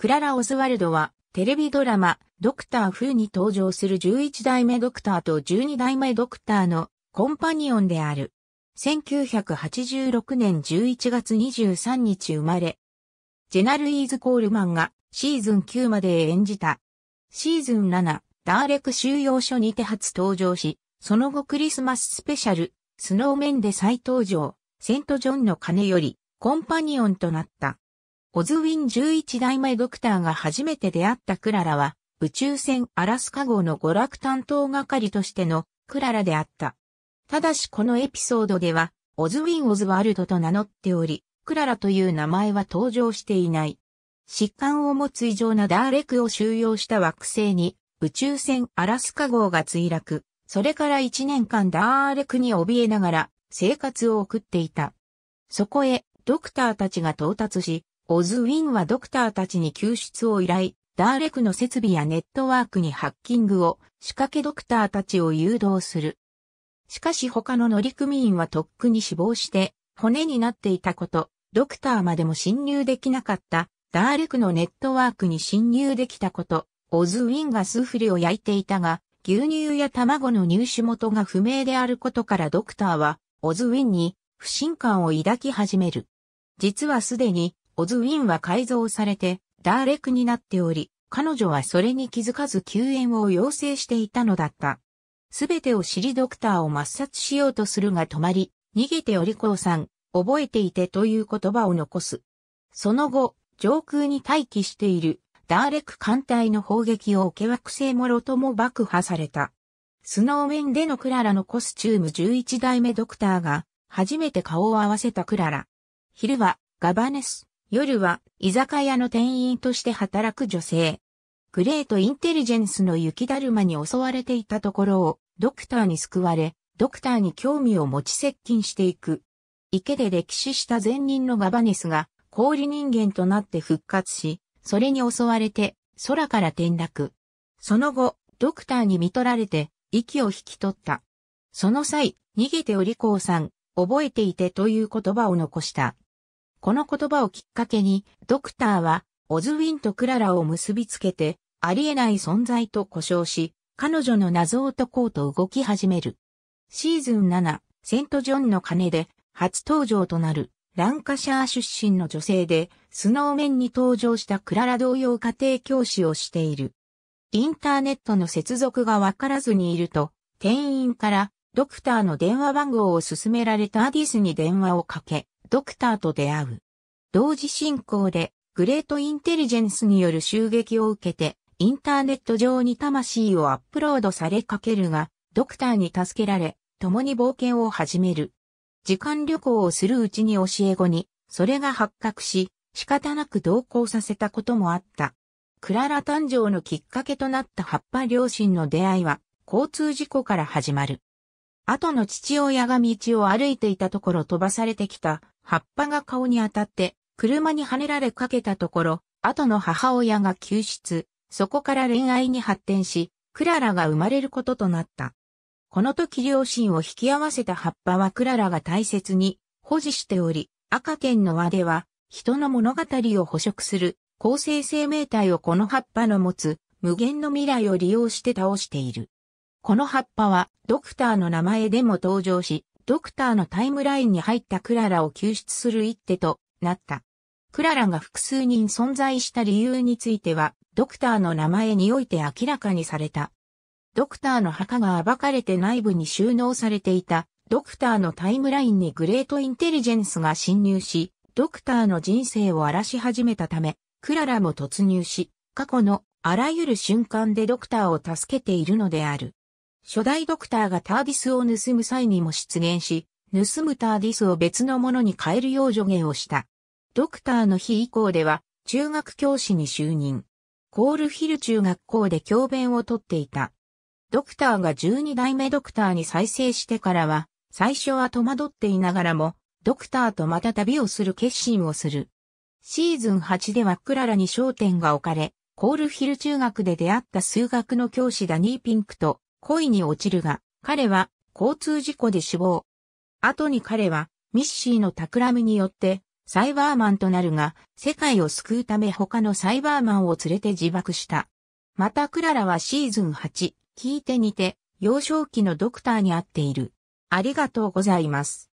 クララ・オズワルドは、テレビドラマ、ドクター・フーに登場する11代目ドクターと12代目ドクターのコンパニオンである。1986年11月23日生まれ。ジェナルイーズ・コールマンがシーズン9まで演じた。シーズン7、ダーレク収容所にて初登場し、その後クリスマススペシャル、スノーメンで再登場、セントジョンの鐘より、コンパニオンとなった。オズウィン11代前ドクターが初めて出会ったクララは、宇宙船アラスカ号の娯楽担当係としてのクララであった。ただしこのエピソードでは、オズウィン・オズワルドと名乗っており、クララという名前は登場していない。疾患を持つ異常なダーレクを収容した惑星に、宇宙船アラスカ号が墜落。それから1年間ダーレクに怯えながら生活を送っていた。そこへドクターたちが到達し、オズウィンはドクターたちに救出を依頼、ダーレクの設備やネットワークにハッキングを仕掛けドクターたちを誘導する。しかし他の乗組員はとっくに死亡して骨になっていたこと、ドクターまでも侵入できなかったダーレクのネットワークに侵入できたこと、オズウィンがスフレを焼いていたが、牛乳や卵の入手元が不明であることからドクターは、オズウィンに不信感を抱き始める。実はすでにオズウィンは改造されて、ダーレクになっており、彼女はそれに気づかず救援を要請していたのだった。すべてを知りドクターを抹殺しようとするが止まり、逃げてお利口さん、覚えていてという言葉を残す。その後、上空に待機しているダーレク艦隊の砲撃を受け惑星もろとも爆破された。スノーメンでのクララのコスチューム11代目ドクターが初めて顔を合わせたクララ。昼はガバネス、夜は居酒屋の店員として働く女性。グレートインテリジェンスの雪だるまに襲われていたところをドクターに救われ、ドクターに興味を持ち接近していく。池で歴史した前任のガバネスが氷人間となって復活し、それに襲われて空から転落。その後、ドクターに見取られて息を引き取った。その際、逃げてお利口さん、覚えていてという言葉を残した。この言葉をきっかけに、ドクターは、オズウィンとクララを結びつけて、ありえない存在と呼称し、彼女の謎を解こうと動き始める。シーズン7、セントジョンの鐘で、初登場となる、ランカシャー出身の女性で、スノーメンに登場したクララ同様家庭教師をしている。インターネットの接続がわからずにいると、店員からドクターの電話番号を勧められたアディスに電話をかけ、ドクターと出会う。同時進行でグレートインテリジェンスによる襲撃を受けて、インターネット上に魂をアップロードされかけるが、ドクターに助けられ、共に冒険を始める。時間旅行をするうちに教え子に、それが発覚し、仕方なく同行させたこともあった。クララ誕生のきっかけとなった葉っぱ両親の出会いは、交通事故から始まる。後の父親が道を歩いていたところ飛ばされてきた葉っぱが顔に当たって、車に跳ねられかけたところ、後の母親が救出、そこから恋愛に発展し、クララが生まれることとなった。この時両親を引き合わせた葉っぱはクララが大切に保持しており、赤剣の輪では、人の物語を捕食する、構成生命体をこの葉っぱの持つ、無限の未来を利用して倒している。この葉っぱは、ドクターの名前でも登場し、ドクターのタイムラインに入ったクララを救出する一手となった。クララが複数人存在した理由については、ドクターの名前において明らかにされた。ドクターの墓が暴かれて内部に収納されていた、ドクターのタイムラインにグレートインテリジェンスが侵入し、ドクターの人生を荒らし始めたため、クララも突入し、過去のあらゆる瞬間でドクターを助けているのである。初代ドクターがターディスを盗む際にも出現し、盗むターディスを別のものに変えるよう助言をした。ドクターの日以降では、中学教師に就任。コールヒル中学校で教鞭をとっていた。ドクターが12代目ドクターに再生してからは、最初は戸惑っていながらも、ドクターとまた旅をする決心をする。シーズン8ではクララに焦点が置かれ、コールヒル中学で出会った数学の教師ダニー・ピンクと恋に落ちるが、彼は交通事故で死亡。後に彼はミッシーの企みによってサイバーマンとなるが、世界を救うため他のサイバーマンを連れて自爆した。またクララはシーズン8、聞いてにて、幼少期のドクターに会っている。ありがとうございます。